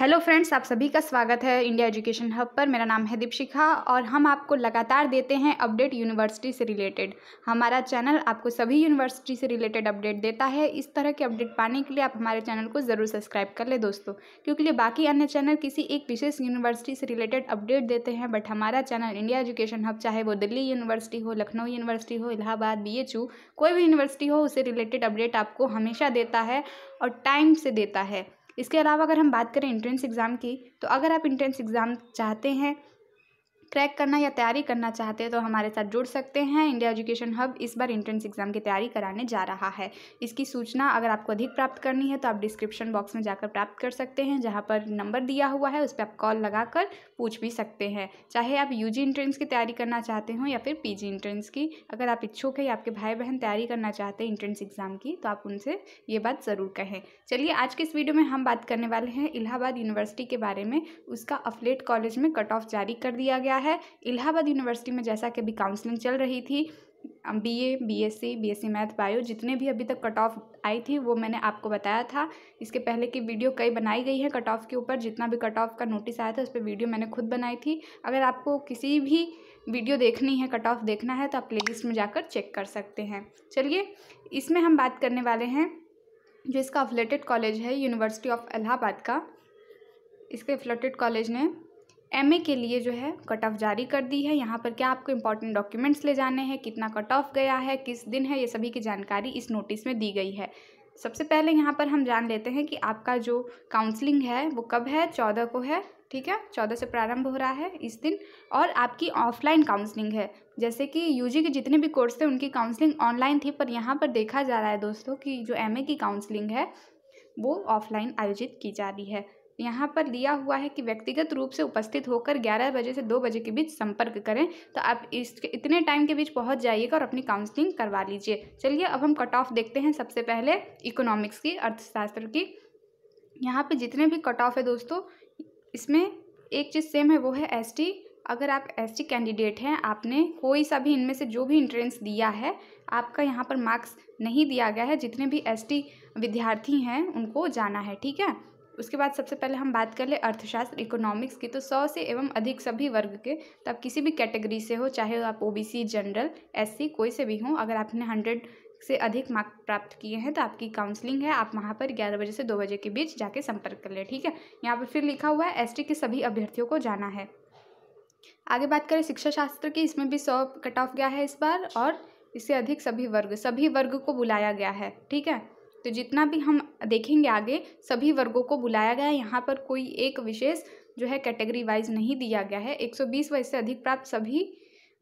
hello friends आप सभी का स्वागत है इंडिया एजुकेशन हब पर मेरा नाम है दीपशिखा और हम आपको लगातार देते हैं अपडेट यूनिवर्सिटी से रिलेटेड हमारा चैनल आपको सभी यूनिवर्सिटी से रिलेटेड अपडेट देता है इस तरह के अपडेट पाने के लिए आप हमारे चैनल को ज़रूर सब्सक्राइब कर ले दोस्तों क्योंकि बाकी अन्य चैनल किसी एक विशेष यूनिवर्सिटी से रिलेटेड अपडेट देते हैं बट हमारा चैनल इंडिया एजुकेशन हब चाहे वो दिल्ली यूनिवर्सिटी हो लखनऊ यूनिवर्सिटी हो इलाहाबाद बी कोई भी यूनिवर्सिटी हो उससे रिलेटेड अपडेट आपको हमेशा देता है और टाइम से देता है इसके अलावा अगर हम बात करें इंट्रेंस एग्ज़ाम की तो अगर आप इंट्रेंस एग्ज़ाम चाहते हैं क्रैक करना या तैयारी करना चाहते हैं तो हमारे साथ जुड़ सकते हैं इंडिया एजुकेशन हब इस बार इंट्रेंस एग्ज़ाम की तैयारी कराने जा रहा है इसकी सूचना अगर आपको अधिक प्राप्त करनी है तो आप डिस्क्रिप्शन बॉक्स में जाकर प्राप्त कर सकते हैं जहाँ पर नंबर दिया हुआ है उस पर आप कॉल लगाकर पूछ भी सकते हैं चाहे आप यू जी की तैयारी करना चाहते हो या फिर पी जी की अगर आप इच्छुक हैं या आपके भाई बहन तैयारी करना चाहते हैं इंट्रेंस एग्ज़ाम की तो आप उनसे ये बात ज़रूर कहें चलिए आज के इस वीडियो में हम बात करने वाले हैं इलाहाबाद यूनिवर्सिटी के बारे में उसका अफलेट कॉलेज में कट ऑफ जारी कर दिया गया है इलाहाबाद यूनिवर्सिटी में जैसा कि अभी काउंसलिंग चल रही थी B A B S C B S C math bio जितने भी अभी तक कट ऑफ आई थी वो मैंने आपको बताया था इसके पहले की वीडियो कई बनाई गई है कट ऑफ के ऊपर जितना भी कट ऑफ का नोटिस आया था उस पर वीडियो मैंने खुद बनाई थी अगर आपको किसी भी वीडियो देखनी है कट ऑफ देखना है तो आप प्लेलिस्ट में जाकर चेक कर सकते हैं चलिए इसमें हम बात करने वाले हैं जो इसका अफलेटेड कॉलेज है यूनिवर्सिटी ऑफ इलाहाबाद का इसके अफलेटेड कॉलेज ने एम के लिए जो है कट ऑफ जारी कर दी है यहाँ पर क्या आपको इंपॉर्टेंट डॉक्यूमेंट्स ले जाने हैं कितना कट ऑफ गया है किस दिन है ये सभी की जानकारी इस नोटिस में दी गई है सबसे पहले यहाँ पर हम जान लेते हैं कि आपका जो काउंसलिंग है वो कब है चौदह को है ठीक है चौदह से प्रारंभ हो रहा है इस दिन और आपकी ऑफलाइन काउंसलिंग है जैसे कि यूजी के जितने भी कोर्स थे उनकी काउंसलिंग ऑनलाइन थी पर यहाँ पर देखा जा रहा है दोस्तों कि जो एमए की काउंसलिंग है वो ऑफलाइन आयोजित की जा रही है यहाँ पर दिया हुआ है कि व्यक्तिगत रूप से उपस्थित होकर 11 बजे से 2 बजे के बीच संपर्क करें तो आप इस इतने टाइम के बीच पहुँच जाइएगा और अपनी काउंसलिंग करवा लीजिए चलिए अब हम कट ऑफ देखते हैं सबसे पहले इकोनॉमिक्स की अर्थशास्त्र की यहाँ पर जितने भी कट ऑफ है दोस्तों इसमें एक चीज़ सेम है वो है एस अगर आप एस टी कैंडिडेट हैं आपने कोई सा भी इनमें से जो भी इंट्रेंस दिया है आपका यहाँ पर मार्क्स नहीं दिया गया है जितने भी एस टी विद्यार्थी हैं उनको जाना है ठीक है उसके बाद सबसे पहले हम बात कर ले अर्थशास्त्र इकोनॉमिक्स की तो सौ से एवं अधिक सभी वर्ग के तो आप किसी भी कैटेगरी से हो चाहे आप ओबीसी जनरल एससी कोई से भी हो अगर आपने हंड्रेड से अधिक मार्क प्राप्त किए हैं तो आपकी काउंसलिंग है आप वहाँ पर ग्यारह बजे से दो बजे के बीच जाके संपर्क कर ले ठीक है यहाँ पर फिर लिखा हुआ है टी के सभी अभ्यर्थियों को जाना है आगे बात करें शिक्षा शास्त्र की इसमें भी सौ कट ऑफ गया है इस बार और इससे अधिक सभी वर्ग सभी वर्ग को बुलाया गया है ठीक है तो जितना भी हम देखेंगे आगे सभी वर्गों को बुलाया गया है यहाँ पर कोई एक विशेष जो है कैटेगरी वाइज नहीं दिया गया है 120 वर्ष से अधिक प्राप्त सभी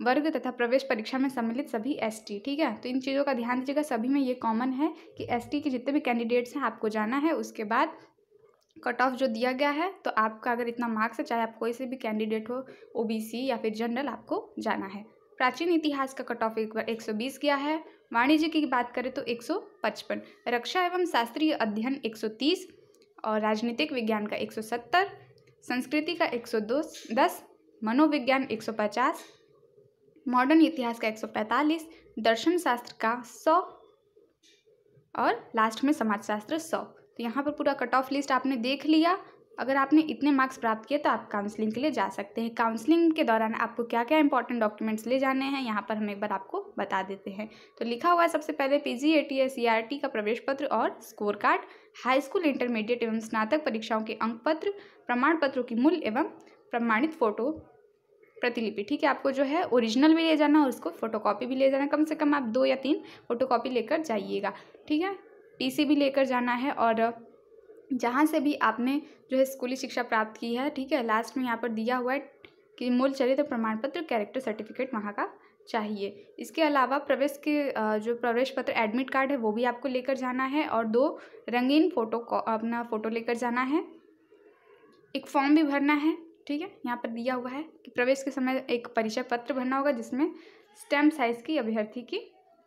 वर्ग तथा प्रवेश परीक्षा में सम्मिलित सभी एसटी ठीक है तो इन चीज़ों का ध्यान दीजिएगा सभी में ये कॉमन है कि एसटी के जितने भी कैंडिडेट्स हैं आपको जाना है उसके बाद कट ऑफ जो दिया गया है तो आपका अगर इतना मार्क्स है चाहे आप कोई से भी कैंडिडेट हो ओबीसी या फिर जनरल आपको जाना है प्राचीन इतिहास का कट ऑफ एक बार बीस गया है वाणिज्य की बात करें तो 155 रक्षा एवं शास्त्रीय अध्ययन 130 और राजनीतिक विज्ञान का 170 संस्कृति का 102 मनोविज्ञान 150 मॉडर्न इतिहास का 145 दर्शन शास्त्र का 100 और लास्ट में समाजशास्त्र 100 तो यहाँ पर पूरा कट ऑफ लिस्ट आपने देख लिया अगर आपने इतने मार्क्स प्राप्त किए तो आप काउंसलिंग के लिए जा सकते हैं काउंसलिंग के दौरान आपको क्या क्या इंपॉर्टेंट डॉक्यूमेंट्स ले जाने हैं यहाँ पर हम एक बार आपको बता देते हैं तो लिखा हुआ है सबसे पहले P G A T S C R T का प्रवेश पत्र और score card high school intermediate एवं स्नातक परीक्षाओं के अंक पत्र प्रमाण पत्रों की मूल एवं प्रमाणित फोटो प्रतिलिपि ठीक है आपको जो है ओरिजिनल भी ले जाना और उसको फोटोकॉपी भी ले जाना कम से कम आप दो या तीन फोटोकॉपी लेकर जाइएगा ठीक है टीसी भी लेकर जाना है और जहाँ से भी आपने जो है स्कूली शिक्षा प्राप्त की है ठीक है लास्ट में यहाँ पर दिया हुआ है कि मूल चरित्र प्रमाण पत्र कैरेक्टर सर्टिफिकेट वहाँ का चाहिए इसके अलावा प्रवेश के जो प्रवेश पत्र एडमिट कार्ड है वो भी आपको लेकर जाना है और दो रंगीन फ़ोटो अपना फ़ोटो लेकर जाना है एक फॉर्म भी भरना है ठीक है यहाँ पर दिया हुआ है कि प्रवेश के समय एक परिचय पत्र भरना होगा जिसमें स्टैम्प साइज़ की अभ्यर्थी की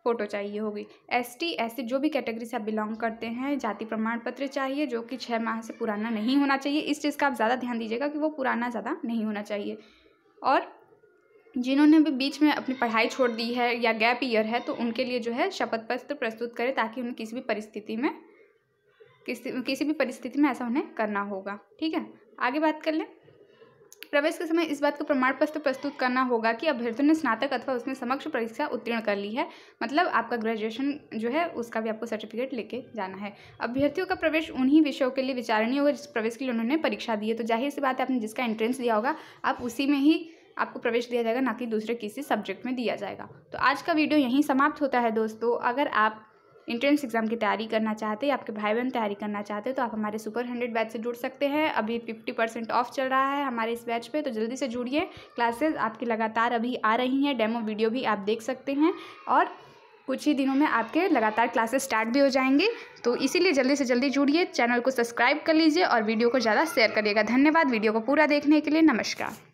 फ़ोटो चाहिए होगी एस टी ऐसे जो भी कैटेगरी से आप बिलोंग करते हैं जाति प्रमाण पत्र चाहिए जो कि छः माह से पुराना नहीं होना चाहिए इस चीज़ का आप ज़्यादा ध्यान दीजिएगा कि वो पुराना ज़्यादा नहीं होना चाहिए और जिन्होंने भी बीच में अपनी पढ़ाई छोड़ दी है या गैप ईयर है तो उनके लिए जो है शपथ पत्र प्रस्तुत करें ताकि उन्हें किसी भी परिस्थिति में किसी किसी भी परिस्थिति में ऐसा उन्हें करना होगा ठीक है आगे बात कर लें प्रवेश के समय इस बात का प्रमाण पत्र प्रस्तुत करना होगा कि अभ्यर्थियों ने स्नातक अथवा उसमें समक्ष परीक्षा उत्तीर्ण कर ली है मतलब आपका ग्रेजुएशन जो है उसका भी आपको सर्टिफिकेट लेके जाना है अभ्यर्थियों का प्रवेश उन्हीं विषयों के लिए विचारणीय होगा जिस प्रवेश के लिए उन्होंने परीक्षा दी है तो जाहिर सी बात है आपने जिसका एंट्रेंस दिया होगा आप उसी में ही आपको प्रवेश दिया जाएगा ना कि दूसरे किसी सब्जेक्ट में दिया जाएगा तो आज का वीडियो यहीं समाप्त होता है दोस्तों अगर आप इंट्रेंस एग्ज़ाम की तैयारी करना चाहते हैं आपके भाई बहन तैयारी करना चाहते हैं तो आप हमारे सुपर हंड्रेड बैच से जुड़ सकते हैं अभी फिफ्टी परसेंट ऑफ चल रहा है हमारे इस बैच पे तो जल्दी से जुड़िए क्लासेज आपकी लगातार अभी आ रही हैं डेमो वीडियो भी आप देख सकते हैं और कुछ ही दिनों में आपके लगातार क्लासेस स्टार्ट भी हो जाएंगे तो इसीलिए जल्दी से जल्दी जुड़िए चैनल को सब्सक्राइब कर लीजिए और वीडियो को ज़्यादा शेयर करिएगा धन्यवाद वीडियो को पूरा देखने के लिए नमस्कार